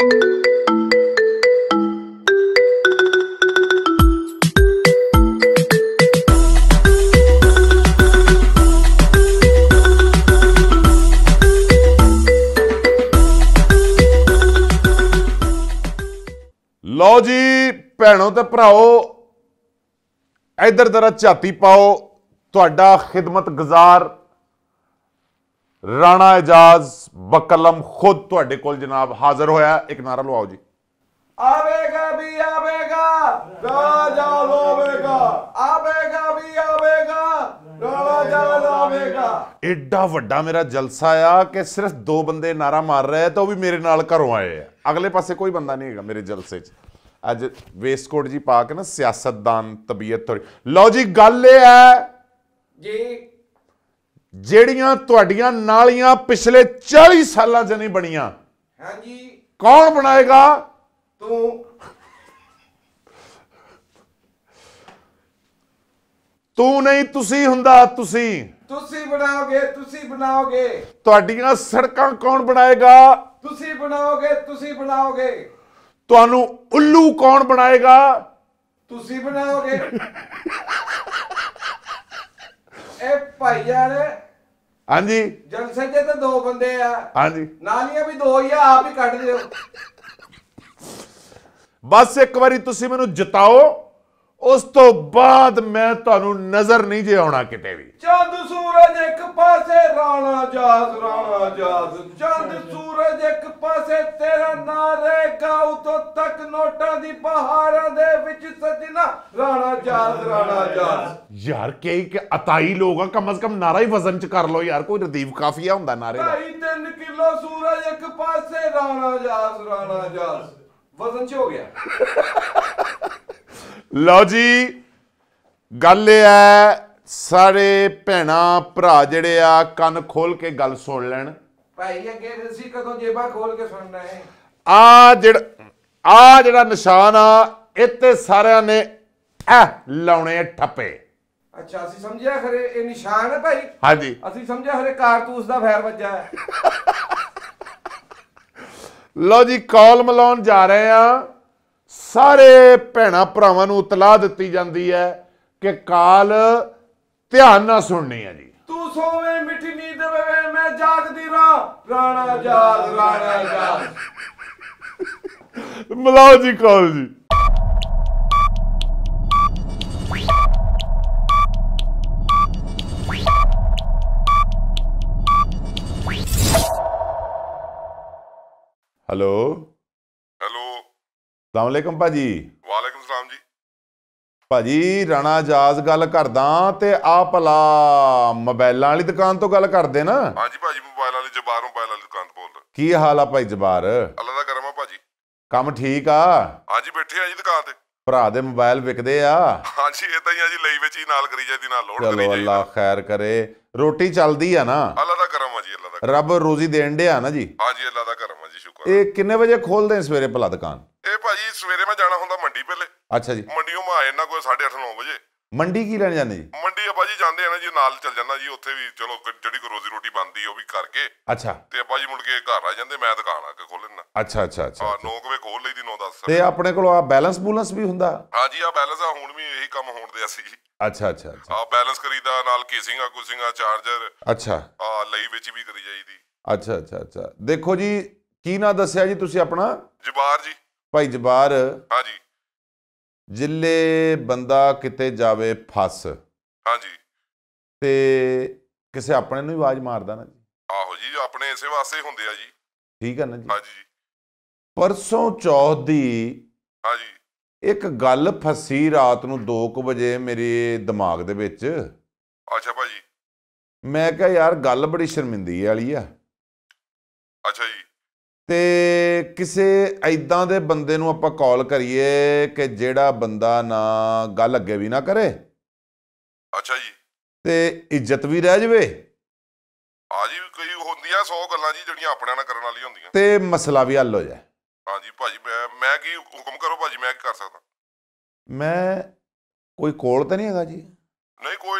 ਲਓ ਜੀ ਭੈਣੋ ਤੇ ਭਰਾਓ ਇਧਰ ਜਰਾ ਝਾਤੀ ਪਾਓ ਤੁਹਾਡਾ ਖਿਦਮਤ ਗੁਜ਼ਾਰ ਰਾਣਾ ਇਜਾਜ਼ ਬਕਲਮ ਖੁਦ ਤੁਹਾਡੇ ਕੋਲ ਜਨਾਬ ਹਾਜ਼ਰ ਹੋਇਆ ਇੱਕ ਨਾਰਾ ਲਵਾਓ ਜੀ ਆਵੇਗਾ ਵੀ ਆਵੇਗਾ ਰਾਜਾ ਜਾ ਲੋਵੇਗਾ ਆਵੇਗਾ ਵੀ ਆਵੇਗਾ ਰਾਜਾ ਜਾ ਲੋਵੇਗਾ ਐਡਾ ਵੱਡਾ ਮੇਰਾ ਜਲਸਾ ਆ ਕਿ ਸਿਰਫ ਦੋ ਬੰਦੇ ਨਾਰਾ ਮਾਰ ਰਹੇ ਤਾਂ ਉਹ ਵੀ ਮੇਰੇ ਨਾਲ ਘਰੋਂ ਆਏ ਆ ਅਗਲੇ ਪਾਸੇ ਕੋਈ ਬੰਦਾ ਨਹੀਂ ਹੈਗਾ ਮੇਰੇ ਜਲਸੇ 'ਚ ਅੱਜ ਵੇਸਕੋਟ ਜੀ ਪਾ ਕੇ ਨਾ ਸਿਆਸਤਦਾਨ ਤਬੀਅਤ ਥੋੜੀ ਲਓ ਜੀ ਗੱਲ ਇਹ ਹੈ ਜੀ ਜਿਹੜੀਆਂ ਤੁਹਾਡੀਆਂ ਨਾਲੀਆਂ ਪਿਛਲੇ 40 ਸਾਲਾਂ 'ਚ ਨਹੀਂ ਬਣੀਆਂ ਹਾਂਜੀ ਕੌਣ ਬਣਾਏਗਾ ਤੂੰ ਤੂੰ ਨਹੀਂ ਤੁਸੀਂ ਹੁੰਦਾ ਤੁਸੀਂ ਤੁਸੀਂ ਬਣਾਓਗੇ ਤੁਸੀਂ ਬਣਾਓਗੇ ਤੁਹਾਡੀਆਂ ਸੜਕਾਂ ਕੌਣ ਬਣਾਏਗਾ ਤੁਸੀਂ ਬਣਾਓਗੇ ਤੁਸੀਂ ਬਣਾਓਗੇ ਤੁਹਾਨੂੰ ਉੱਲੂ ਕੌਣ ਬਣਾਏਗਾ ਤੁਸੀਂ ਬਣਾਓਗੇ ਇਹ ਭਾਈ ਨੇ ਹਾਂਜੀ ਜਲਸੇ 'ਚ ਤਾਂ ਦੋ ਬੰਦੇ ਆ ਹਾਂਜੀ ਨਾਲੀਆਂ ਵੀ ਦੋ ਹੀ ਆ ਆਪ ਹੀ ਕੱਢ ਦਿਓ ਬਸ ਇੱਕ ਵਾਰੀ ਤੁਸੀਂ ਮੈਨੂੰ ਜਿਤਾਓ ਉਸ ਤੋਂ ਬਾਅਦ ਮੈਂ ਤੁਹਾਨੂੰ ਨਜ਼ਰ ਨਹੀਂ ਜੇ ਆਉਣਾ ਕਿਤੇ ਵੀ ਚੰਦ ਸੂਰਜ ਇੱਕ ਪਾਸੇ ਰਾਣਾ ਜਾਸ ਰਾਣਾ ਜਾਸ ਚੰਦ ਸੂਰਜ ਇੱਕ ਪਾਸੇ ਤੇਰਾ ਨਾਂ ਰਹੇਗਾ ਉਤੋਂ ਤੱਕ ਨੋਟਾਂ ਦੀ ਬਹਾਰਾਂ ਦੇ ਵਿੱਚ ਸਜਣਾ ਰਾਣਾ ਜਾਸ ਰਾਣਾ ਜਾਸ ਯਾਰ ਕਈ ਕਿ ਅਤਾਈ ਲੋਕ ਆ ਕਮ ਕਮ ਨਾਰਾ ਹੀ ਵਜ਼ਨ ਚ ਕਰ ਲੋ ਯਾਰ ਕੋਈ ਰਦੀਵ ਕਾਫੀਆ ਹੁੰਦਾ ਨਾਰੇ ਦਾ 3 ਕਿਲੋ ਸੂਰਜ ਇੱਕ ਪਾਸੇ ਰਾਣਾ ਜਾਸ ਰਾਣਾ ਜਾਸ ਵਜ਼ਨ ਚ ਹੋ ਗਿਆ ਲਓ ਜੀ ਗੱਲ ਇਹ ਹੈ ਸਾਰੇ ਭੈਣਾ ਭਰਾ ਜਿਹੜੇ ਆ ਕੰਨ ਖੋਲ ਕੇ ਗੱਲ ਸੁਣ ਲੈਣ ਭਾਈ ਅੱਗੇ ਤੁਸੀਂ ਕਦੋਂ ਜੇਬਾਂ ਖੋਲ ਕੇ ਸੁਣਨਾ ਹੈ ਆ ਜਿਹੜਾ ਆ ਜਿਹੜਾ ਨਿਸ਼ਾਨ ਆ ਇੱਥੇ ਸਾਰਿਆਂ ਨੇ ਐ ਲਾਉਣੇ ਠੱਪੇ ਅੱਛਾ ਅਸੀਂ ਸਮਝਿਆ ਖਰੇ ਇਹ ਨਿਸ਼ਾਨ ਹੈ ਭਾਈ ਹਾਂਜੀ ਅਸੀਂ ਸਮਝਿਆ ਖਰੇ ਕਾਰਤੂਸ ਦਾ ਫੈਰ ਵੱਜਾ ਹੈ ਲੋ ਜੀ ਕਾਲ ਮਲਾਉਣ ਜਾ ਰਹੇ ਆ ਸਾਰੇ ਭੈਣਾ ਭਰਾਵਾਂ ਨੂੰ ਉਤਲਾ ਦਿੱਤੀ ਜਾਂਦੀ ਹੈ ਕਿ ਕਾਲ ਧਿਆਨ ਨਾਲ ਸੁਣਨੀ ਹੈ ਜੀ ਤੂੰ ਸੋਵੇਂ ਮਿੱਠੀ ਨੀਂਦ ਵੇ ਮੈਂ ਜਾਗਦੀ ਰਾਂ ਰਾਣਾ ਜਾਗ ਰਾਣਾ ਜਾਗ ਮਲਾਉ ਜੀ ਕਾਲ ਜੀ ਹੈਲੋ ਅਸਲਾਮ ਅਲੈਕਮ ਭਾਜੀ ਵਾਲੇਕਮ ਸਲਾਮ ਜੀ ਭਾਜੀ ਰਾਣਾ ਜਾਜ਼ ਗੱਲ ਕਰਦਾ ਤੇ ਆ ਭਲਾ ਮੋਬਾਈਲਾਂ ਵਾਲੀ ਦੁਕਾਨ ਤੋਂ ਗੱਲ ਕਰਦੇ ਨਾ ਹਾਂਜੀ ਭਾਜੀ ਮੋਬਾਈਲ ਵਾਲੀ ਜਬਾਰ ਮੋਬਾਈਲ ਵਾਲੀ ਦੁਕਾਨ ਤੋਂ ਬੋਲਦਾ ਕੀ ਹਾਲ ਆ ਭਾਈ ਜਬਾਰ ਅੱਲਾ ਦਾ ਕਰਮ ਆ ਭਾਜੀ ਕੰਮ ਠੀਕ ਆ ਹਾਂਜੀ ਬੈਠੇ ਆ ਜੀ ਦੁਕਾਨ ਤੇ ਭਰਾ ਦੇ ਮੋਬਾਈਲ ਵਿਕਦੇ ਆ ਹਾਂਜੀ ਇਹ ਤਾਂ ਹੀ ਆ ਜੀ ਲਈ ਵਿੱਚ ਹੀ ਨਾਲ ਕਰੀ ਜਾਂਦੀ ਨਾਲ ਲੋਡ ਕਰੀ ਜਾਂਦੀ ਚਲੋ ਅੱਲਾ ਖੈਰ ਕਰੇ ਰੋਟੀ ਚੱਲਦੀ ਆ ਨਾ ਅੱਲਾ ਦਾ ਕਰਮ ਆ ਜੀ ਅੱਲਾ ਦਾ ਰੱਬ ਰੋਜ਼ੀ ਦੇਣ ਦੇ ਆ ਨਾ ਜੀ ਹਾਂਜੀ ਅੱਲਾ ਦਾ ਕਰਮ ਆ ਜੀ ਸ਼ੁਕਰ ਇਹ ਕਿੰਨੇ ਵਜੇ ਖੋਲਦੇ ਸਵੇਰੇ ਭਲਾ ਦੁਕਾਨ ਇਹ ਭਾਜੀ ਸਵੇਰੇ ਮੈਂ ਜਾਣਾ ਹੁੰਦਾ ਮੰਡੀ ਪਹਿਲੇ ਅੱਛਾ ਜੀ ਮੰਡੀੋਂ ਮੈਂ ਆ ਜਾਂਦਾ ਕੋਈ 8:30 9 ਵਜੇ ਮੰਡੀ ਕੀ ਲੈਣ ਜਾਂਦੇ ਜੀ ਮੰਡੀ ਆ ਭਾਜੀ ਜਾਂਦੇ ਆ ਨਾ ਜੀ ਨਾਲ ਚੱਲ ਜਾਂਦਾ ਜੀ ਉੱਥੇ ਵੀ ਚਲੋ ਜਿਹੜੀ ਕੋ ਰੋਜ਼ੀ ਰੋਟੀ ਬਣਦੀ ਉਹ ਵੀ ਕਰਕੇ ਅੱਛਾ ਤੇ ਭਾਜੀ ਮੁੜ ਕੇ ਘਰ ਆ ਜਾਂਦੇ ਮੈਂ ਦੁਕਾਨ ਆ ਕੇ ਖੋਲ ਲੈਣਾ ਅੱਛਾ ਅੱਛਾ ਅੱਛਾ ਹਾਂ 9 ਵਜੇ ਖੋਲ ਲਈਦੀ 9 10 ਤੇ ਆਪਣੇ ਕੋਲ ਆ ਬੈਲੈਂਸ ਬੂਲੈਂਸ ਵੀ ਹੁੰਦਾ ਹਾਂ ਜੀ ਆ ਬੈਲੈਂਸ ਆ ਹੁਣ ਵੀ ਇਹੀ ਕੰਮ ਹੋਣ ਦੇ ਅਸੀਂ ਅੱਛਾ ਅੱਛਾ ਆ ਬੈਲੈਂਸ ਕਰੀਦਾ ਨਾਲ ਕੇਸਿੰਗ ਆ ਕੁਸਿੰਗ ਆ ਚਾਰਜਰ ਅੱਛਾ ਆ ਲਈ ਵਿੱਚ ਵੀ ਕਰੀ ਜਾਈਦੀ ਅੱਛਾ ਅੱਛਾ ਅੱਛਾ ਦੇਖੋ ਜੀ ਕੀ ਨਾ ਦੱਸਿਆ ਜੀ ਤੁਸੀਂ ਆਪਣਾ ਜਬਾਰ ਜੀ ਭਾਈ ਜਬਾਰ ਹਾਂਜੀ ਜਿੱਲੇ ਬੰਦਾ ਕਿਤੇ ਜਾਵੇ ਫਸ ਹਾਂਜੀ ਤੇ ਕਿਸੇ ਆਪਣੇ ਨੂੰ ਆਵਾਜ਼ ਮਾਰਦਾ ਨਾ ਜੀ ਆਹੋ ਜੀ ਆਪਣੇ ਇਸੇ ਵਾਸਤੇ ਹੁੰਦੇ ਆ ਜੀ ਠੀਕ ਹੈ ਨਾ ਜੀ ਹਾਂਜੀ ਪਰਸੋਂ ਚੌਥ ਦੀ ਹਾਂਜੀ ਇੱਕ ਗੱਲ ਫਸੀ ਰਾਤ ਨੂੰ 2:00 ਵਜੇ ਮੇਰੇ ਦਿਮਾਗ ਦੇ ਵਿੱਚ ਅੱਛਾ ਭਾਜੀ ਮੈਂ ਕਿਹਾ ਯਾਰ ਗੱਲ ਬੜੀ ਸ਼ਰਮਿੰਦੀ ਵਾਲੀ ਆ ਅੱਛਾ ਜੀ ਤੇ ਕਿਸੇ ਐਦਾਂ ਦੇ ਬੰਦੇ ਨੂੰ ਆਪਾਂ ਕਾਲ ਕਰੀਏ ਕਿ ਜਿਹੜਾ ਬੰਦਾ ਨਾ ਗੱਲ ਅੱਗੇ ਵੀ ਨਾ ਕਰੇ ਅੱਛਾ ਜੀ ਤੇ ਇੱਜ਼ਤ ਵੀ ਰਹਿ ਜਵੇ ਆ ਜੀ ਕਈ ਹੁੰਦੀਆਂ 100 ਗੱਲਾਂ ਜੀ ਜਿਹੜੀਆਂ ਆਪਣਿਆਂ ਨਾਲ ਕਰਨ ਵਾਲੀ ਹੁੰਦੀਆਂ ਤੇ ਮਸਲਾ ਵੀ ਹੱਲ ਹੋ ਜਾਏ ਹਾਂ ਜੀ ਭਾਜੀ ਮੈਂ ਮੈਂ ਕੀ ਹੁਕਮ ਕਰੋ ਭਾਜੀ ਮੈਂ ਕੀ ਕਰ ਸਕਦਾ ਮੈਂ ਕੋਈ ਕੋਲ ਤਾਂ ਨਹੀਂ ਹੈਗਾ ਜੀ ਨਹੀਂ ਕੋਈ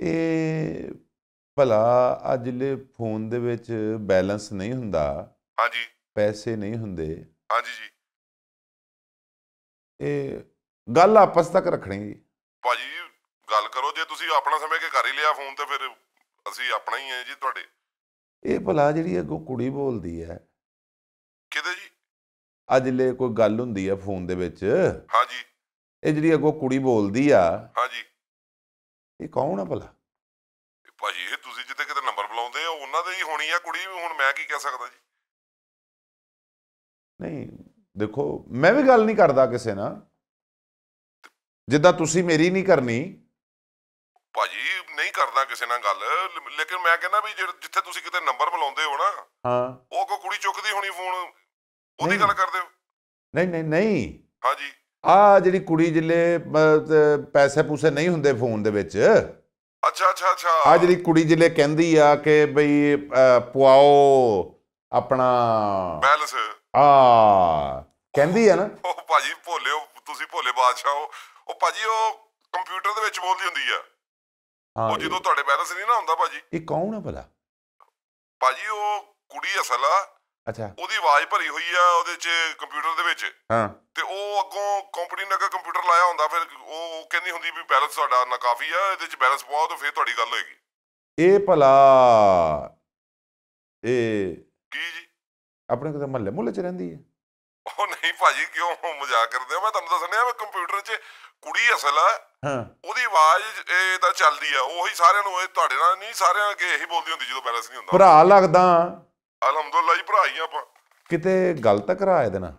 ਇਹ ਭਲਾ ਅੱਜ ਜਿਲੇ ਫੋਨ ਦੇ ਵਿੱਚ ਬੈਲੈਂਸ ਨਹੀਂ ਹੁੰਦਾ ਹਾਂਜੀ ਪੈਸੇ ਨਹੀਂ ਹੁੰਦੇ ਹਾਂਜੀ ਜੀ ਇਹ ਗੱਲ ਆਪਸ ਤੱਕ ਰੱਖਣੀ ਜੀ ਭਾਜੀ ਗੱਲ ਕਰੋ ਜੇ ਤੁਸੀਂ ਆਪਣਾ ਸਮੇਂ ਕੇ ਕਰ ਹੀ ਲਿਆ ਫੋਨ ਤੇ ਫਿਰ ਅਸੀਂ ਆਪਣਾ ਹੀ ਹੈ ਜੀ ਤੁਹਾਡੇ ਇਹ ਭਲਾ ਜਿਹੜੀ ਅੱਗੋਂ ਕੁੜੀ ਬੋਲਦੀ ਹੈ ਕਿਤੇ ਜੀ ਅੱਜ ਲਈ ਕੋਈ ਗੱਲ ਹੁੰਦੀ ਹੈ ਫੋਨ ਦੇ ਵਿੱਚ ਹਾਂਜੀ ਇਹ ਜਿਹੜੀ ਅਗੋ ਕੁੜੀ ਬੋਲਦੀ ਆ ਹਾਂਜੀ ਇਹ ਕੌਣ ਆ ਭਲਾ ਭਾਜੀ ਇਹ ਤੁਸੀਂ ਜਿੱਤੇ ਕਿਤੇ ਨੰਬਰ ਬੁਲਾਉਂਦੇ ਹੋ ਉਹਨਾਂ ਦੇ ਹੀ ਹੋਣੀ ਆ ਕੁੜੀ ਹੁਣ ਮੈਂ ਕੀ ਕਹਿ ਸਕਦਾ ਜੀ ਨਹੀਂ ਦੇਖੋ ਮੈਂ ਵੀ ਗੱਲ ਨਹੀਂ ਕਰਦਾ ਕਿਸੇ ਨਾਲ ਜਿੱਦਾਂ ਤੁਸੀਂ ਮੇਰੀ ਨਹੀਂ ਕਰਨੀ ਭਾਜੀ ਨਹੀਂ ਕਰਦਾ ਕਿਸੇ ਨਾਲ ਗੱਲ ਲੇਕਿਨ ਮੈਂ ਕਹਿੰਦਾ ਵੀ ਜਿੱਥੇ ਤੁਸੀਂ ਕਿਤੇ ਨੰਬਰ ਬੁਲਾਉਂਦੇ ਹੋ ਨਾ ਹਾਂ ਉਹ ਕੋ ਕੁੜੀ ਚੁੱਕਦੀ ਹੋਣੀ ਫੋਨ ਉਹਦੀ ਗੱਲ ਕਰਦੇ ਹੋ ਨਹੀਂ ਨਹੀਂ ਨਹੀਂ ਹਾਂਜੀ ਆ ਜਿਹੜੀ ਕੁੜੀ ਜਿੱਲੇ ਪੈਸੇ ਪੂਸੇ ਨਹੀਂ ਹੁੰਦੇ ਫੋਨ ਦੇ ਵਿੱਚ ਅੱਛਾ ਅੱਛਾ ਅੱਛਾ ਆ ਜਿਹੜੀ ਕੁੜੀ ਜਿੱਲੇ ਕਹਿੰਦੀ ਆ ਕਿ ਬਈ ਪੁਆਓ ਆਪਣਾ ਬੈਲਸ ਆ ਕਹਿੰਦੀ ਆ ਨਾ ਉਹ ਭਾਜੀ ਭੋਲੇ ਤੁਸੀਂ ਭੋਲੇ ਬਾਦਸ਼ਾਹ ਹੋ ਉਹ ਭਾਜੀ ਉਹ ਕੰਪਿਊਟਰ ਦੇ ਵਿੱਚ ਬੋਲਦੀ ਹੁੰਦੀ ਆ ਹਾਂ ਉਹ ਜਦੋਂ ਤੁਹਾਡੇ ਬੈਲੈਂਸ ਨਹੀਂ ਨਾ ਹੁੰਦਾ ਭਾਜੀ ਇਹ ਕੌਣ ਆ ਭਲਾ ਭਾਜੀ ਉਹ ਕੁੜੀ ਅਸਲ ਆ ਅੱਛਾ ਉਹਦੀ ਆਵਾਜ਼ ਭਰੀ ਹੋਈ ਆ ਉਹਦੇ 'ਚ ਕੰਪਿਊਟਰ ਦੇ ਵਿੱਚ ਹਾਂ ਤੇ ਉਹ ਅੱਗੋਂ ਕੰਪਨੀ ਨੇ ਅਗਰ ਕੰਪਿਊਟਰ ਲਾਇਆ ਹੁੰਦਾ ਫਿਰ ਉਹ ਕਹਿੰਦੀ ਹੁੰਦੀ ਵੀ ਬੈਲੈਂਸ ਤੁਹਾਡਾ ਨਾ ਕਾਫੀ ਆ ਇਹਦੇ 'ਚ ਬੈਲੈਂਸ ਬਹੁਤ ਫਿਰ ਤੁਹਾਡੀ ਗੱਲ ਹੋਏਗੀ ਇਹ ਭਲਾ ਇਹ ਕੀ ਜੀ ਆਪਣੇ ਕਿਤੇ ਮਹੱਲੇ ਮੁੱਲੇ 'ਚ ਰਹਿੰਦੀ ਹੈ ਉਹ ਨਹੀਂ ਭਾਜੀ ਕਿਉਂ ਮਜ਼ਾਕ ਕਰਦੇ ਹੋ ਮੈਂ ਤੁਹਾਨੂੰ ਦੱਸਣਿਆ ਮੈਂ ਕੰਪਿਊਟਰ 'ਚ ਕੁੜੀ ਅਸਲ ਆ ਹਾਂ ਉਹਦੀ ਆਵਾਜ਼ ਇਹ ਤਾਂ ਚੱਲਦੀ ਆ ਉਹੀ ਸਾਰਿਆਂ ਨੂੰ ਇਹ ਤੁਹਾਡੇ ਨਾਲ ਨਹੀਂ ਸਾਰਿਆਂ ਅੱਗੇ ਇਹੀ ਬੋਲਦੀ ਹੁੰਦੀ ਜਦੋਂ ਬੈਲੈਂਸ ਨਹੀਂ ਹੁੰਦਾ ਭਰਾ ਲੱਗਦਾ ਅਲਹਮਦੁਲਿਲਾ ਜੀ ਭਰਾ ਹੀ ਆਪਾਂ ਕਿਤੇ ਗੱਲ ਤਾਂ ਕਰਾ ਇਹਦੇ ਨਾਲ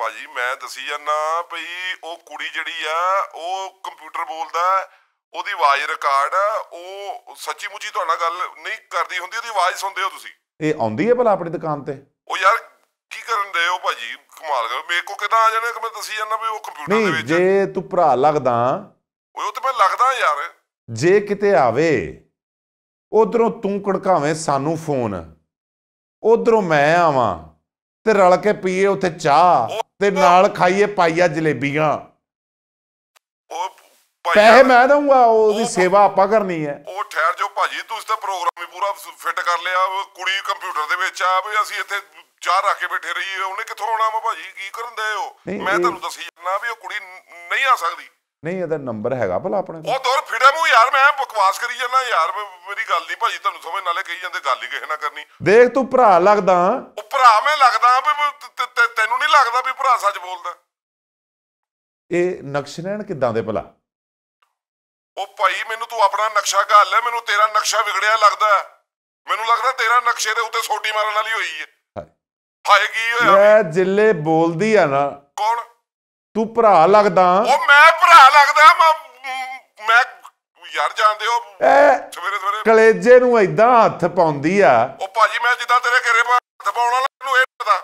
ਭਾਜੀ ਮੈਂ ਦੱਸੀ ਜਾਂਦਾ ਭਈ ਉਹ ਕੁੜੀ ਜਿਹੜੀ ਆ ਉਹ ਕੰਪਿਊਟਰ ਬੋਲਦਾ ਉਹਦੀ ਆਵਾਜ਼ ਰਿਕਾਰਡ ਆ ਉਹ ਸੱਚੀ ਮੁੱਚੀ ਤੁਹਾਡਾ ਗੱਲ ਨਹੀਂ ਕਰਦੀ ਹੁੰਦੀ ਉਹਦੀ ਆਵਾਜ਼ ਸੁਣਦੇ ਹੋ ਤੁਸੀਂ ਇਹ ਆਉਂਦੀ ਹੈ ਭਲਾ ਆਪਣੀ ਦੁਕਾਨ ਤੇ ਉਹ ਯਾਰ ਕੀ ਕਰਨ ਦੇ ਹੋ ਭਾਜੀ ਕਮਾਲ ਕਰ ਮੇਰੇ ਕੋ ਕਿਦਾਂ ਆ ਜਾਣਾ ਕਿ ਮੈਂ ਦੱਸੀ ਜਾਂਦਾ ਵੀ ਉਹ ਕੰਪਿਊਟਰ ਦੇ ਵਿੱਚ ਨਹੀਂ ਜੇ ਤੂੰ ਭਰਾ ਲੱਗਦਾ ਉਹ ਤੇ ਮੈਂ ਲੱਗਦਾ ਯਾਰ ਜੇ ਕਿਤੇ ਆਵੇ ਉਧਰੋਂ ਤੂੰ ਕੜਕਾਵੇਂ ਸਾਨੂੰ ਫੋਨ ਉਧਰੋਂ ਮੈਂ ਆਵਾਂ ਤੇ ਰਲ ਕੇ ਪੀਏ ਉੱਥੇ ਚਾਹ ਤੇ ਨਾਲ ਖਾਈਏ ਪਾਈਆ ਜਲੇਬੀਆਂ ਪੈਸੇ ਮੈਂ ਦਊਂਗਾ ਉਹਦੀ ਸੇਵਾ ਆਪਾਂ ਕਰਨੀ ਹੈ ਉਹ ਠਹਿਰ ਜਾਓ ਭਾਜੀ ਤੁਸੀਂ ਤਾਂ ਪ੍ਰੋਗਰਾਮ ਹੀ ਪੂਰਾ ਫਿੱਟ ਕਰ ਲਿਆ ਕੁੜੀ ਕੰਪਿਊਟਰ ਦੇ ਵਿੱਚ ਆ ਵੀ ਅਸੀਂ ਇੱਥੇ ਚਾਹ ਰੱਖ ਕੇ ਬੈਠੇ ਰਹੀਏ ਉਹਨੇ ਕਿੱਥੋਂ ਆਉਣਾ ਮਾ ਭਾਜੀ ਕੀ ਕਰਨ ਦੇ ਹੋ ਮੈਂ ਤੁਹਾਨੂੰ ਦੱਸੀ ਜਾਂਦਾ ਵੀ ਉਹ ਕੁੜੀ ਨਹੀਂ ਆ ਸਕਦੀ ਨਹੀਂ ਇਹਦਾ ਨੰਬਰ ਹੈਗਾ ਭਲਾ ਆਪਣੇ ਉਹ ਦੁਰ ਫਿਰੇ ਮੂੰ ਯਾਰ ਮੈਂ ਬਕਵਾਸ ਕਰੀ ਜਾਂਦਾ ਯਾਰ ਮੇਰੀ ਗੱਲ ਨਹੀਂ ਭਾਜੀ ਤੁਹਾਨੂੰ ਸਮਝ ਨਾਲੇ ਕਹੀ ਜਾਂਦੇ ਗੱਲ ਹੀ ਕਿਸੇ ਨਾ ਕਰਨੀ ਦੇਖ ਤੂੰ ਭਰਾ ਲੱਗਦਾ ਉਹ ਭਰਾ ਮੈਂ ਲੱਗਦਾ ਵੀ ਤੈਨੂੰ ਨਹੀਂ ਲੱਗਦਾ ਵੀ ਭਰਾ ਸੱਚ ਬੋਲਦਾ ਇਹ ਨਕਸ਼ਨੈਣ ਕਿਦਾਂ ਦੇ ਭਲਾ ਉਹ ਭਾਈ ਮੈਨੂੰ ਤੂੰ ਆਪਣਾ ਨਕਸ਼ਾ ਘਾਲ ਲੈ ਮੈਨੂੰ ਤੇਰਾ ਨਕਸ਼ਾ ਵਿਗੜਿਆ ਲੱਗਦਾ ਮੈਨੂੰ ਲੱਗਦਾ ਤੇਰਾ ਨਕਸ਼ੇ ਦੇ ਉੱਤੇ ਸੋਟੀ ਮਾਰਨ ਵਾਲੀ ਹੋਈ ਹੈ ਹਾਏ ਕੀ ਹੋਇਆ ਇਹ ਜਿੱਲੇ ਬੋਲਦੀ ਆ ਨਾ ਕੌਣ ਤੂੰ ਭਰਾ ਲੱਗਦਾ ਉਹ ਮੈਂ ਭਰਾ ਲੱਗਦਾ ਮੈਂ ਯਾਰ ਜਾਣਦੇ ਹੋ ਸਵੇਰੇ ਸਵੇਰੇ ਕਲੇਜੇ ਨੂੰ ਐਦਾਂ ਹੱਥ ਪਾਉਂਦੀ ਆ ਉਹ ਭਾਜੀ ਮੈਂ ਜਿੱਦਾਂ ਤੇਰੇ ਘਰੇ ਹੱਥ ਪਾਉਣ ਵਾਲਾ ਨੂੰ ਇਹ ਪਤਾ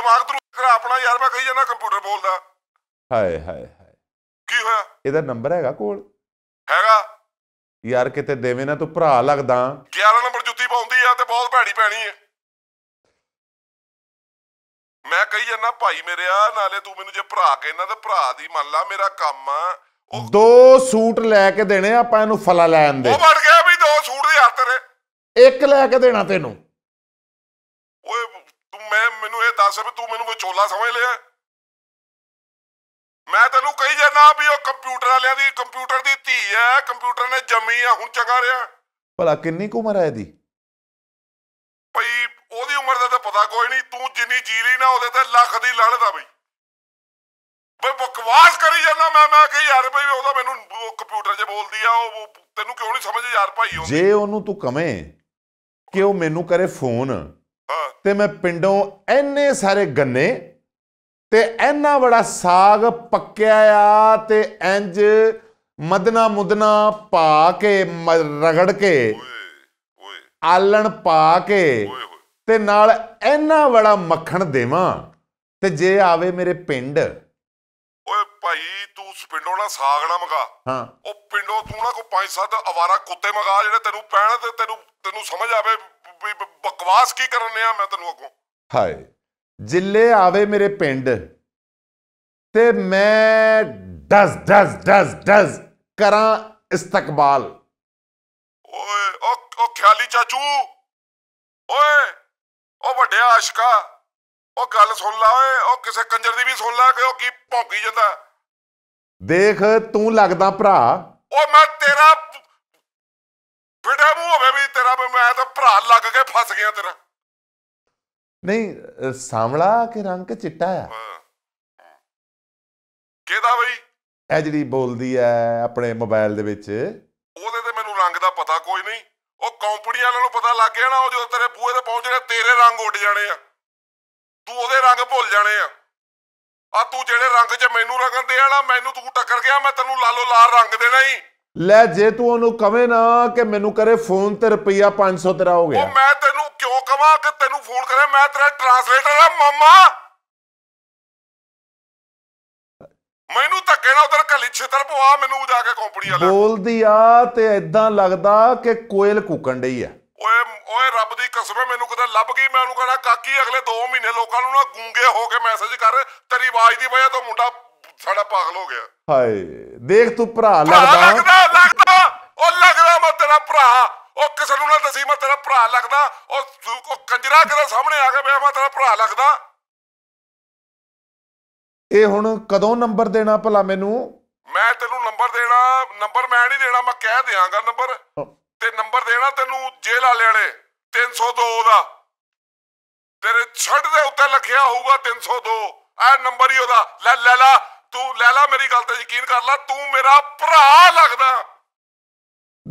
ਦਿਮਾਗ ਤਰੂ ਖਰਾਬ ਆਪਣਾ ਯਾਰ ਮੈਂ ਕਹੀ ਜਾਂਦਾ ਕੰਪਿਊਟਰ ਬੋਲਦਾ ਹਾਏ ਹਾਏ ਹਾਏ ਕੀ ਹੋਇਆ ਇਹਦਾ ਨੰਬਰ ਹੈਗਾ ਕੋਲ ਹੈਗਾ ਯਾਰ ਕਿਤੇ ਦੇਵੇਂ ਨਾ ਤੂੰ ਭਰਾ ਲੱਗਦਾ 11 ਨੰਬਰ ਜੁੱਤੀ ਪਾਉਂਦੀ ਆ ਤੇ ਬਹੁਤ ਭੈੜੀ ਪੈਣੀ ਆ ਮੈਂ ਕਹੀ ਜਾਂਦਾ ਭਾਈ ਮੇਰੇ ਆ ਨਾਲੇ ਤੂੰ ਮੈਨੂੰ ਜੇ ਭਰਾ ਕਹਿੰਦਾ ਤਾਂ ਭਰਾ ਦੀ ਮੰਨ ਲਾ ਮੇਰਾ ਕੰਮ ਆ ਦੋ ਸੂਟ ਲੈ ਕੇ ਦੇਣੇ ਆਪਾਂ ਇਹਨੂੰ ਫਲਾ ਲੈਣ ਦੇ ਉਹ ਵੜ ਗਿਆ ਵੀ ਦੋ ਸੂਟ ਦੇ ਹੱਥ ਰੇ ਇੱਕ ਲੈ ਕੇ ਦੇਣਾ ਤੈਨੂੰ ਓਏ ਤੂੰ ਮੈਂ ਮੈਨੂੰ ਇਹ ਦੱਸ ਵੀ ਤੂੰ ਮੈਨੂੰ ਵਿਚੋਲਾ ਸਮਝ ਲਿਆ ਮੈਂ ਤੈਨੂੰ ਕਹੀ ਜਾਂਦਾ ਵੀ ਉਹ ਕੰਪਿਊਟਰ ਵਾਲਿਆਂ ਦੀ ਕੰਪਿਊਟਰ ਦੀ ਧੀ ਐ ਕੰਪਿਊਟਰ ਨੇ ਜੰਮੀ ਆ ਹੁਣ ਚੰਗਾ ਰਿਆ ਭਲਾ ਕਿੰਨੀ ਕੁ ਉਮਰ ਹੈ ਇਹਦੀ ਭਈ ਉਹਦੀ ਉਮਰ ਦਾ ਤਾਂ ਪਤਾ ਕੋਈ ਨਹੀਂ ਤੂੰ ਜਿੰਨੀ ਜੀ ਲਈ ਨਾ ਉਹਦੇ ਤੇ ਲੱਖ ਦੀ ਲੜਦਾ ਬਈ ਬਈ ਬਕਵਾਸ ਕਰੀ ਜਾਂਦਾ ਮੈਂ ਮੈਂ ਕਿ ਯਾਰ ਬਈ ਉਹਦਾ ਮੈਨੂੰ ਕੰਪਿਊਟਰ 'ਚ ਬੋਲਦੀ ਆ ਉਹ ਤੈਨੂੰ ਕਿਉਂ ਨਹੀਂ ਸਮਝ ਯਾਰ ਭਾਈ ਉਹ ਜੇ ਉਹਨੂੰ ਤੂੰ ਕਵੇਂ ਕਿ ਉਹ ਮੈਨੂੰ ਕਰੇ ਫੋਨ ਤੇ ਮੈਂ ਪਿੰਡੋਂ ਐਨੇ ਸਾਰੇ ਗੰਨੇ ਤੇ ਐਨਾ ਬੜਾ ਸਾਗ ਪੱਕਿਆ ਆ ਤੇ ਇੰਜ ਮਦਨਾ ਮੁਦਨਾ ਪਾ ਕੇ ਰਗੜ ਕੇ ਆਲਣ ਪਾ ਕੇ ਤੇ ਨਾਲ ਐਨਾ ਵਾਲਾ ਮੱਖਣ ਦੇਵਾਂ ਤੇ ਜੇ ਆਵੇ ਮੇਰੇ ਪਿੰਡ ਓਏ ਭਾਈ ਤੂੰ ਪਿੰਡੋਂ ਨਾ ਸਾਗ ਨਾ ਮਗਾ ਹਾਂ ਉਹ ਪਿੰਡੋਂ ਤੂੰ ਨਾ ਕੋ ਪੰਜ ਸੱਤ ਅਵਾਰਾ ਕੁੱਤੇ ਮਗਾ ਜਿਹੜੇ ਤੈਨੂੰ ਪੈਣ ਤੇ ਤੈਨੂੰ ਤੈਨੂੰ ਸਮਝ ਆਵੇ ਬਕਵਾਸ ਕੀ ਕਰਨੇ ਆ ਮੈਂ ਤੈਨੂੰ ਅੱਗੋਂ ਹਾਏ ਜਿੱਲੇ ਆਵੇ ਮੇਰੇ ਪਿੰਡ ਤੇ ਮੈਂ ਡਸ ਡਸ ਡਸ ਡਸ ਕਰਾਂ ਇਸਤਕਬਾਲ ਓਏ ਓ ਖਿਆਲੀ ਚਾਚੂ ਓਏ ਉਹ ਵੱਡਿਆ ਆਸ਼ਕਾ ਉਹ ਗੱਲ ਸੁਣ ਲਾ ਓਏ ਉਹ ਕਿਸੇ ਕੰਜਰ ਦੀ ਵੀ ਸੁਣ ਲਾ ਕਿ ਉਹ ਕੀ ਭੌਂਕੀ ਜਾਂਦਾ ਦੇਖ ਤੂੰ ਲੱਗਦਾ ਭਰਾ ਓ ਮੈਂ ਤੇਰਾ ਬੇਟਾ ਮੂੰਹ ਹੋਵੇ ਵੀ ਤੇਰਾ ਮੈਂ ਤਾਂ ਭਰਾ ਲੱਗ ਕੇ ਫਸ ਗਿਆ ਤੇਰਾ ਨਹੀਂ ਸਾਂਵਲਾ ਕਿ ਰੰਗ ਚਿੱਟਾ ਆ ਕਿਹਦਾ ਬਈ ਇਹ ਜਿਹੜੀ ਬੋਲਦੀ ਐ ਆਪਣੇ ਮੋਬਾਈਲ ਦੇ ਵਿੱਚ ਉਹਦੇ ਤੇ ਮੈਨੂੰ ਰੰਗ ਦਾ ਪਤਾ ਕੋਈ ਨਹੀਂ ਉਹ ਵਾਲਿਆਂ ਨੂੰ ਪਤਾ ਲੱਗ ਗਿਆ ਨਾ ਉਹ ਜਦੋਂ ਤੇਰੇ ਬੂਹੇ ਤੇ ਪਹੁੰਚਣੇ ਤੇਰੇ ਰੰਗ ਉੱਡ ਜਾਣੇ ਆ ਤੂੰ ਉਹਦੇ ਰੰਗ ਭੁੱਲ ਜਾਣੇ ਆ ਆ ਤੂੰ ਜਿਹੜੇ ਰੰਗ 'ਚ ਮੈਨੂੰ ਰੰਗਣ ਦੇ ਆਲਾ ਮੈਨੂੰ ਤੂੰ ਟੱਕਰ ਗਿਆ ਮੈਂ ਤੈਨੂੰ ਲਾਲੋ ਲਾਲ ਰੰਗ ਦੇਣਾ ਹੀ ਲੈ ਜੇ ਤੂੰ ਉਹਨੂੰ ਕਵੇਂ ਨਾ ਕਿ ਮੈਨੂੰ ਕਰੇ ਫੋਨ ਤੇ ਰੁਪਈਆ 500 ਤੇਰਾ ਹੋ ਗਿਆ ਉਹ ਮੈਂ ਤੈਨੂੰ ਕਿਉਂ ਕਵਾਂ ਕਿ ਤੈਨੂੰ ਫੋਨ ਕਰੇ ਮੈਂ ਤੇਰਾ ਟਰਾਂਸਲੇਟਰ ਆ ਮਾਮਾ ਮੈਨੂੰ ਧੱਕੇ ਨਾਲ ਉਧਰ ਕੱਲੀ ਛਿੱਤਰ ਪਵਾ ਮੈਨੂੰ ਜਾ ਕੇ ਕੰਪਨੀ ਵਾਲਾ ਬੋਲਦੀ ਆ ਤੇ ਐਦਾਂ ਲੱਗਦਾ ਕਿ ਕੋਇਲ ਕੁਕਣ ਡਈ ਆ ਓਏ ਓਏ ਰੱਬ ਦੀ ਕਸਮ ਹੈ ਮੈਨੂੰ ਕਿਤੇ ਲੱਭ ਗਈ ਮੈਂ ਉਹਨੂੰ ਕਹਣਾ ਕਾਕੀ ਅਗਲੇ 2 ਮਹੀਨੇ ਲੋਕਾਂ ਨੂੰ ਨਾ ਗੂੰਗੇ ਹੋ ਕੇ ਮੈਸੇਜ ਕਰ ਤੇਰੀ ਆਵਾਜ਼ ਦੀ ਵਜ੍ਹਾ ਤੋਂ ਮੁੰਡਾ ਸਾਡਾ ਪਾਗਲ ਹੋ ਗਿਆ ਹਾਏ ਦੇਖ ਤੂੰ ਭਰਾ ਲੱਗਦਾ ਲੱਗਦਾ ਲੱਗਦਾ ਉਹ ਲੱਗਦਾ ਮੈਂ ਤੇਰਾ ਭਰਾ ਉਹ ਕਿਸੇ ਨੂੰ ਨਾ ਦਸੀ ਮੈਂ ਤੇਰਾ ਭਰਾ ਲੱਗਦਾ ਉਹ ਕੰਜਰਾ ਕਰੇ ਸਾਹਮਣੇ ਆ ਕੇ ਮੈਂ ਤੇਰਾ ਭਰਾ ਲੱਗਦਾ ਇਹ ਹੁਣ ਕਦੋਂ ਨੰਬਰ ਦੇਣਾ ਭਲਾ ਮੈਨੂੰ ਮੈਂ ਤੈਨੂੰ ਨੰਬਰ ਦੇਣਾ ਨੰਬਰ ਮੈਂ ਨਹੀਂ ਦੇਣਾ ਮੈਂ ਕਹਿ ਦਿਆਂਗਾ ਨੰਬਰ ਤੇ ਨੰਬਰ ਦੇਣਾ ਤੈਨੂੰ ਜੇਲ੍ਹ ਵਾਲੇ ਵਾਲੇ 302 ਦਾ ਤੇਰੇ ਛੱਡ ਦੇ ਉੱਤੇ ਲਿਖਿਆ ਹੋਊਗਾ 302 ਆ ਨੰਬਰ ਹੀ ਉਹਦਾ ਲੈ ਲੈ ਲਾ ਤੂੰ ਲੈ ਲਾ ਮੇਰੀ ਗੱਲ ਤੇ ਯਕੀਨ ਕਰ ਲੈ ਤੂੰ ਮੇਰਾ ਭਰਾ ਲੱਗਦਾ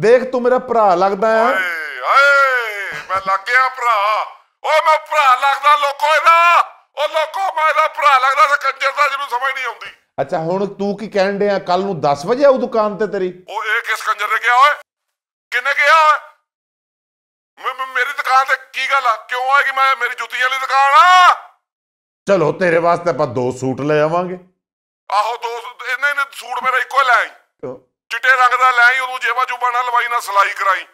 ਦੇਖ ਤੂੰ ਮੇਰਾ ਭਰਾ ਲੱਗਦਾ ਹੈ ਹਾਏ ਹਾਏ ਮੈਂ ਲੱਗਿਆ ਭਰਾ ਓਏ ਮੈਂ ਭਰਾ ਲੱਗਦਾ ਲੋਕੋ ਇਹਦਾ ਉਹ ਲੋਕੋ ਮੇਰਾ ਭਰਾ ਲੱਗਦਾ ਸੀ ਕੰਜਰ ਦਾ ਜਿਹਨੂੰ ਸਮਝ ਨਹੀਂ ਆਉਂਦੀ ਅੱਛਾ ਹੁਣ ਤੂੰ ਕੀ ਕਹਿਣ ਡਿਆ ਕੱਲ ਨੂੰ 10 ਵਜੇ ਆਉ ਦੁਕਾਨ ਤੇ ਤੇਰੀ ਉਹ ਇਹ ਕਿਸ ਕੰਜਰ ਨੇ ਗਿਆ ਓਏ ਕਿੰਨੇ ਗਿਆ ਓਏ ਮੇਰੀ ਦੁਕਾਨ ਤੇ ਕੀ ਗੱਲ ਆ ਕਿਉਂ ਆ ਕਿ ਮੈਂ ਮੇਰੀ ਜੁੱਤੀ ਵਾਲੀ ਦੁਕਾਨ ਆ ਚਲੋ ਤੇਰੇ ਵਾਸਤੇ ਆਪਾਂ ਦੋ ਸੂਟ ਲੈ ਆਵਾਂਗੇ ਆਹੋ ਦੋ ਇਹਨੇ ਨੇ ਸੂਟ ਮੇਰਾ ਇੱਕੋ ਲੈ ਆਈ ਚਿੱਟੇ ਰੰਗ ਦਾ ਲੈ ਆਈ ਉਹਨੂੰ ਜੇਵਾ ਚੁਬਾਂ ਨਾਲ ਲਵਾਈ ਨਾ ਸਲਾਈ ਕਰਾਈ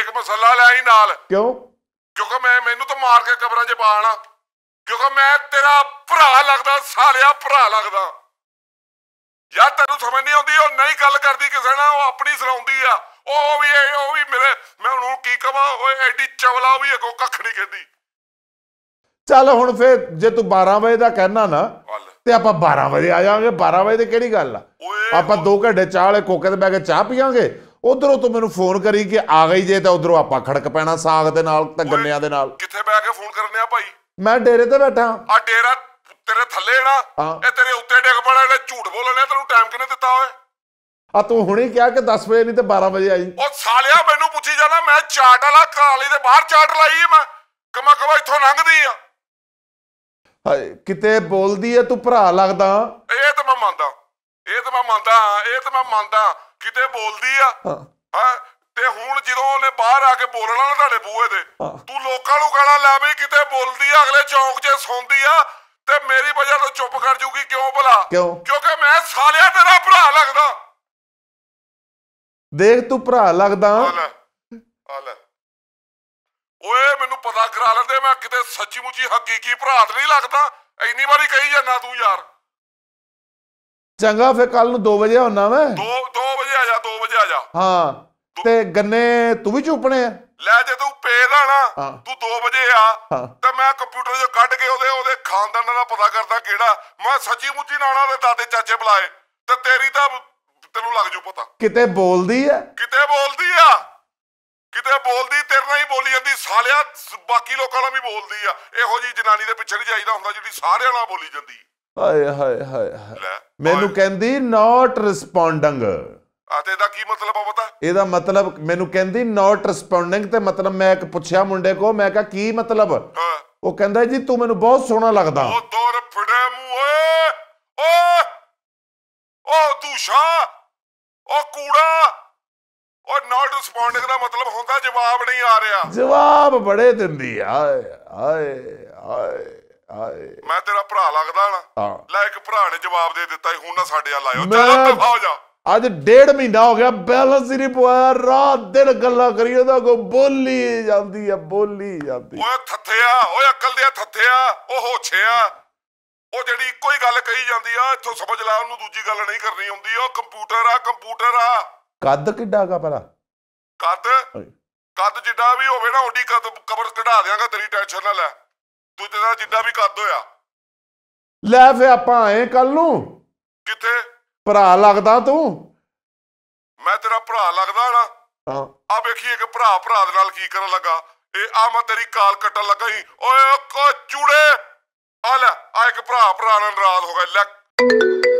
ਇੱਕ ਮਸਲਾ ਲੈ ਆਈ ਨਾਲ ਕਿਉਂ ਕਿਉਂਕਿ ਮੈਂ ਮੈਨੂੰ ਤਾਂ ਮਾਰ ਕੇ ਕਬਰਾਂ 'ਚ ਪਾਣਾ ਕਿਉਂਕਿ ਮੈਂ ਤੇਰਾ ਭਰਾ ਲੱਗਦਾ ਸਾਲਿਆ ਭਰਾ ਲੱਗਦਾ ਯਾਰ ਤੈਨੂੰ ਸਮਝ ਨਹੀਂ ਆਉਂਦੀ ਉਹ ਨਹੀਂ ਗੱਲ ਕਰਦੀ ਕਿਸੇ ਨਾਲ ਉਹ ਆਪਣੀ ਸੁਣਾਉਂਦੀ ਆ ਉਹ ਵੀ ਉਹ ਵੀ ਮੇਰੇ ਮੈਂ ਉਹਨੂੰ ਕੀ ਕਵਾਂ ਓਏ ਐਡੀ ਚਵਲਾ ਵੀ ਅਗੋ ਕੱਖ ਨਹੀਂ ਕਹਿੰਦੀ ਚੱਲ ਹੁਣ ਫੇਰ ਜੇ ਤੂੰ 12 ਵਜੇ ਦਾ ਕਹਿਣਾ ਨਾ ਤੇ ਆਪਾਂ 12 ਵਜੇ ਆ ਜਾਵਾਂਗੇ 12 ਵਜੇ ਤੇ ਕਿਹੜੀ ਗੱਲ ਆ ਆਪਾਂ 2 ਘੰਟੇ ਚਾਹ ਵਾਲੇ ਕੋਕੇ ਤੇ ਬੈ ਕੇ ਚਾਹ ਪੀਵਾਂਗੇ ਉਧਰੋਂ ਤੂੰ ਮੈਨੂੰ ਫੋਨ ਕਰੀ ਕਿ ਆ ਗਈ ਜੇ ਤਾਂ ਉਧਰੋਂ ਆਪਾਂ ਖੜਕ ਪੈਣਾ ਸਾਗ ਦੇ ਨਾਲ ਤਾਂ ਗੰਨਿਆਂ ਦੇ ਨਾਲ ਕਿੱਥੇ ਬੈ ਕੇ ਫੋਨ ਕਰਨੇ ਆ ਭਾਈ ਮੈਂ ਡੇਰੇ ਤੇ ਬੈਠਾ ਆ ਡੇਰਾ ਤੇਰੇ ਥੱਲੇ ਜਿਹੜਾ ਇਹ ਤੇਰੇ ਉੱਤੇ ਡਿੱਗ ਪੜਾ ਇਹਨੇ ਝੂਠ ਬੋਲਣਿਆ ਤੈਨੂੰ ਟਾਈਮ ਕਿਨੇ ਦਿੱਤਾ ਓਏ ਆ ਤੂੰ ਹੁਣੇ ਕਿਹਾ ਕਿ 10 ਵਜੇ ਨਹੀਂ ਤੇ 12 ਵਜੇ ਆਈ ਉਹ ਸਾਲਿਆ ਮੈਨੂੰ ਪੁੱਛੀ ਜਾਣਾ ਮੈਂ ਚਾਟ ਵਾਲਾ ਕਾਲੀ ਦੇ ਬਾਹਰ ਚਾਟ ਲਾਈ ਮੈਂ ਕਮਾ ਕਮਾ ਇੱਥੋਂ ਲੰਘਦੀ ਆ ਹਾਏ ਕਿਤੇ ਬੋਲਦੀ ਐ ਤੂੰ ਭਰਾ ਲੱਗਦਾ ਇਹ ਤਾਂ ਮੈਂ ਮੰਨਦਾ ਇਹ ਤਾਂ ਮੈਂ ਮੰਨਦਾ ਇਹ ਤਾਂ ਮੈਂ ਮੰਨਦਾ ਕਿਤੇ ਬੋਲਦੀ ਆ ਹਾਂ ਤੇ ਹੁਣ ਜਦੋਂ ਉਹਨੇ ਬਾਹਰ ਆ ਕੇ ਬੋਲਣਾ ਨਾ ਤੁਹਾਡੇ ਬੂਏ ਤੇ ਤੂੰ ਲੋਕਾਂ ਨੂੰ ਕਹਿਣਾ ਲੈ ਵੀ ਕਿਤੇ ਬੋਲਦੀ ਆ ਅਗਲੇ ਚੌਂਕ 'ਚ ਸੌਂਦੀ ਆ ਤੇ ਮੇਰੀ ਵਜ੍ਹਾ ਤੋਂ ਚੁੱਪ ਕਰ ਜੂਗੀ ਕਿਉਂ ਭਲਾ ਕਿਉਂਕਿ ਮੈਂ ਸਾਲਿਆ ਤੇਰਾ ਭਰਾ ਲੱਗਦਾ ਦੇਖ ਤੂੰ ਭਰਾ ਲੱਗਦਾ ਓਏ ਮੈਨੂੰ ਪਤਾ ਕਰਾ ਲੈਂਦੇ ਮੈਂ ਕਿਤੇ ਸੱਚੀ ਮੁੱਚੀ ਹਕੀਕੀ ਭਰਾ ਨਹੀਂ ਲੱਗਦਾ ਇੰਨੀ ਵਾਰੀ ਕਹੀ ਜਾਂਦਾ ਤੂੰ ਯਾਰ ਚੰਗਾ ਫੇ ਕੱਲ ਨੂੰ 2 ਵਜੇ ਹੁੰਨਾ ਮੈਂ 2 2 ਵਜੇ ਆ ਜਾ 2 ਵਜੇ ਆ ਜਾ ਹਾਂ ਤੇ ਗੰਨੇ ਤੂੰ ਵੀ ਚੁੱਪਣੇ ਆ ਲੈ ਜੇ ਤੂੰ ਪੇ ਲਾਣਾ ਤੂੰ 2 ਵਜੇ ਆ ਤੇ ਮੈਂ ਕੰਪਿਊਟਰ ਜੋ ਕੱਢ ਕੇ ਉਹਦੇ ਉਹਦੇ ਖਾਨਦਾਨਾਂ ਦਾ ਪਤਾ ਕਰਦਾ ਕਿਹੜਾ ਮੈਂ ਸੱਚੀ ਮੁੱਚੀ ਨਾਣਾ ਦੇ ਦਾਦੇ ਚਾਚੇ ਬੁਲਾਏ ਤੇ ਤੇਰੀ ਤਾਂ ਤੈਨੂੰ ਲੱਗ ਜੂ ਪਤਾ ਕਿਤੇ ਬੋਲਦੀ ਆ ਕਿਤੇ ਬੋਲਦੀ ਆ ਕਿਤੇ ਬੋਲਦੀ ਤੇਰੇ ਨਾਲ ਹੀ ਬੋਲੀ ਜਾਂਦੀ ਸਾਲਿਆ ਬਾਕੀ ਲੋਕਾਂ ਨਾਲ ਵੀ ਬੋਲਦੀ ਆ ਇਹੋ ਜੀ ਜਨਾਨੀ ਦੇ ਪਿੱਛੇ ਨਹੀਂ ਜਾਈਦਾ ਹੁੰਦਾ ਜਿਹੜੀ ਸਾਰਿਆਂ ਨਾਲ ਬੋਲੀ ਜਾਂਦੀ ਹਾਏ ਹਾਏ ਹਾਏ ਮੈਨੂੰ ਕਹਿੰਦੀ ਨਾਟ ਰਿਸਪੌਂਡਿੰਗ ਆ ਤੇ ਇਹਦਾ ਕੀ ਮਤਲਬ ਆ ਪਤਾ ਇਹਦਾ ਮਤਲਬ ਮੈਨੂੰ ਕਹਿੰਦੀ ਨਾਟ ਰਿਸਪੌਂਡਿੰਗ ਤੇ ਮਤਲਬ ਮੈਂ ਇੱਕ ਪੁੱਛਿਆ ਮੁੰਡੇ ਕੋ ਮੈਂ ਕਿਹਾ ਕੀ ਮਤਲਬ ਉਹ ਕਹਿੰਦਾ ਜੀ ਤੂੰ ਮੈਨੂੰ ਬਹੁਤ ਸੋਹਣਾ ਲੱਗਦਾ ਉਹ ਦੋਰ ਫੜੇ ਮੂੰਹ ਓਏ ਓਏ ਤੂੰ ਦੂਸ਼ਾ ਓ ਕੂੜਾ ਓ ਨਾਟ ਰਿਸਪੌਂਡਿੰਗ ਦਾ ਮਤਲਬ ਹੁੰਦਾ ਜਵਾਬ ਨਹੀਂ ਆ ਰਿਹਾ ਜਵਾਬ ਬੜੇ ਦਿੰਦੀ ਆਏ ਆਏ ਆਏ ਮੈਂ ਤੇਰਾ ਭਰਾ ਲੱਗਦਾ ਨਾ ਲੈ ਇੱਕ ਭਰਾ ਨੇ ਜਵਾਬ ਦੇ ਦਿੱਤਾ ਹੁਣ ਨਾ ਸਾਡੇ ਆ ਲਾਇਓ ਚਲੋ ਤਫਾ ਹੋ ਜਾ ਅੱਜ ਡੇਢ ਮਹੀਨਾ ਹੋ ਗਿਆ ਬੈਲੈਂਸ ਹੀ ਨਹੀਂ ਪੋਇਆ ਰਾਤ ਦਿਨ ਗੱਲਾਂ ਕਰੀ ਉਹਦਾ ਕੋ ਬੋਲੀ ਜਾਂਦੀ ਆ ਬੋਲੀ ਜਾਂਦੀ ਓਏ ਥੱਥਿਆ ਓਏ ਅਕਲ ਦੇ ਥੱਥਿਆ ਉਹ ਹੋਛਿਆ ਉਹ ਜਿਹੜੀ ਇੱਕੋ ਹੀ ਗੱਲ ਕਹੀ ਜਾਂਦੀ ਆ ਇੱਥੋਂ ਸਮਝ ਲਾ ਉਹਨੂੰ ਦੂਜੀ ਗੱਲ ਨਹੀਂ ਕਰਨੀ ਹੁੰਦੀ ਉਹ ਕੰਪਿਊਟਰ ਆ ਕੰਪਿਊਟਰ ਆ ਕੱਦ ਕਿੱਡਾ ਹੈਗਾ ਭਲਾ ਕੱਦ ਕੱਦ ਜਿੱਡਾ ਵੀ ਹੋਵੇ ਨਾ ਓਡੀ ਕੱਦ ਕਬਰ ਕਢਾ ਦੇਵਾਂਗਾ ਤੇਰੀ ਟੈਨਸ਼ਨ ਨਾ ਲੈ ਦੂਜੇ ਦਾ ਜਿੱਡਾ ਵੀ ਕੱਦ ਹੋਇਆ ਲੈ ਫੇ ਆਪਾਂ ਆਏ ਕੱਲ ਨੂੰ ਕਿੱਥੇ ਭਰਾ ਲੱਗਦਾ ਤੂੰ ਮੈਂ ਤੇਰਾ ਭਰਾ ਲੱਗਦਾ ਨਾ ਹਾਂ ਆ ਵੇਖੀ ਇੱਕ ਭਰਾ ਭਰਾ ਦੇ ਨਾਲ ਕੀ ਕਰਨ ਲੱਗਾ ਇਹ ਆ ਮੈਂ ਤੇਰੀ ਕਾਲ ਕੱਟਣ ਲੱਗਾ ਹੀ ਓਏ ਕੋ ਚੂੜੇ ਆ ਲੈ ਆ ਇੱਕ ਭਰਾ ਭਰਾ ਨਾਲ ਨਾਰਾਜ਼ ਹੋ ਗਿਆ ਲੈ